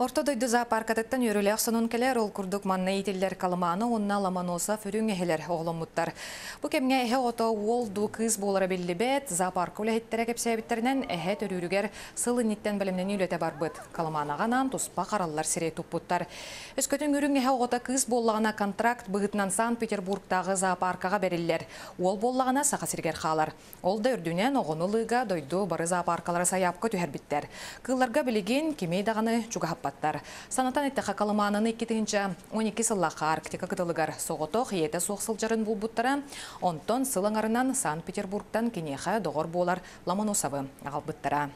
Орто дойду зоопаркатыттан өрілек келер ол күрдік манна етелер калыманы онна ламаноса фүрің әхелер Бу Бұ кемге әхе ото ол ду кыз болара белі бәт, зоопарк өлі әттері кепсәбіттерінен әхе төрүрігер сылы ниттен білімнен үйлеті бар бұд. Калыманаға нан тұспа қараллар сирей тұппыттар. Өскөтін әхе ота кыз боллағына контракт бұғытынан Санкт-Петербургтағы зоопаркаға бериллер Ол боллағына сақа сергер қалар. Ол да үрдінен оғыны лыға дойду бары зоопаркалары саяпқа түйербіттер. Кылларға білеген кемей чуға сапаттар. Санатан әттіға қалыманын екетігінші 12 сыллақы арктика кыдылығар соғытоқ еті соқсыл жарын бұл 10 онтон сылыңарынан Санкт-Петербургтан кенеға доғыр болар ғал бұттыра.